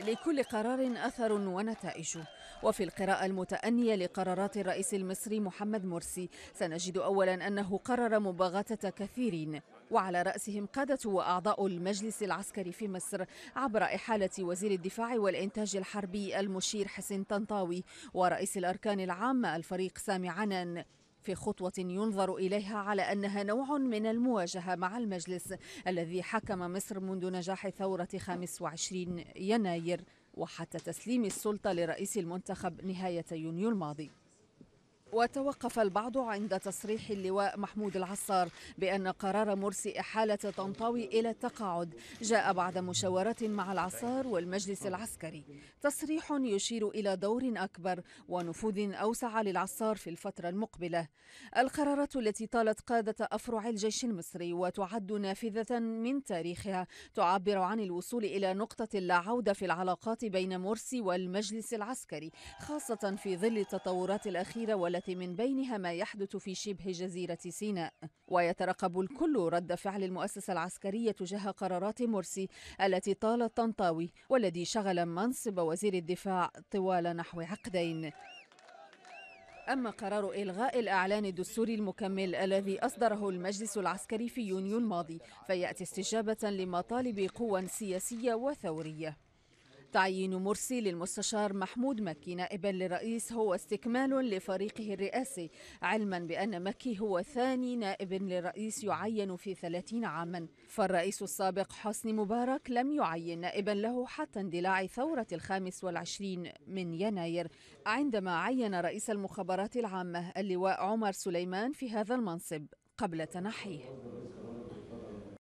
لكل قرار أثر ونتائج وفي القراءة المتأنية لقرارات الرئيس المصري محمد مرسي سنجد أولا أنه قرر مباغتة كثيرين وعلى رأسهم قادة وأعضاء المجلس العسكري في مصر عبر إحالة وزير الدفاع والإنتاج الحربي المشير حسين طنطاوي ورئيس الأركان العامة الفريق سامي عنان في خطوة ينظر إليها على أنها نوع من المواجهة مع المجلس الذي حكم مصر منذ نجاح ثورة 25 يناير وحتى تسليم السلطة لرئيس المنتخب نهاية يونيو الماضي وتوقف البعض عند تصريح اللواء محمود العصار بأن قرار مرسي إحالة طنطاوي إلى التقاعد جاء بعد مشاورات مع العصار والمجلس العسكري تصريح يشير إلى دور أكبر ونفوذ أوسع للعصار في الفترة المقبلة القرارات التي طالت قادة أفرع الجيش المصري وتعد نافذة من تاريخها تعبر عن الوصول إلى نقطة لا عودة في العلاقات بين مرسي والمجلس العسكري خاصة في ظل التطورات الأخيرة والتي من بينها ما يحدث في شبه جزيرة سيناء ويترقب الكل رد فعل المؤسسة العسكرية تجاه قرارات مرسي التي طال الطنطاوي والذي شغل منصب وزير الدفاع طوال نحو عقدين أما قرار إلغاء الإعلان الدستوري المكمل الذي أصدره المجلس العسكري في يونيو الماضي فيأتي استجابة لمطالب قوى سياسية وثورية تعيين مرسي للمستشار محمود مكي نائبا للرئيس هو استكمال لفريقه الرئاسي علما بأن مكي هو ثاني نائب للرئيس يعين في 30 عاما فالرئيس السابق حسني مبارك لم يعين نائبا له حتى اندلاع ثورة الخامس والعشرين من يناير عندما عين رئيس المخابرات العامة اللواء عمر سليمان في هذا المنصب قبل تنحيه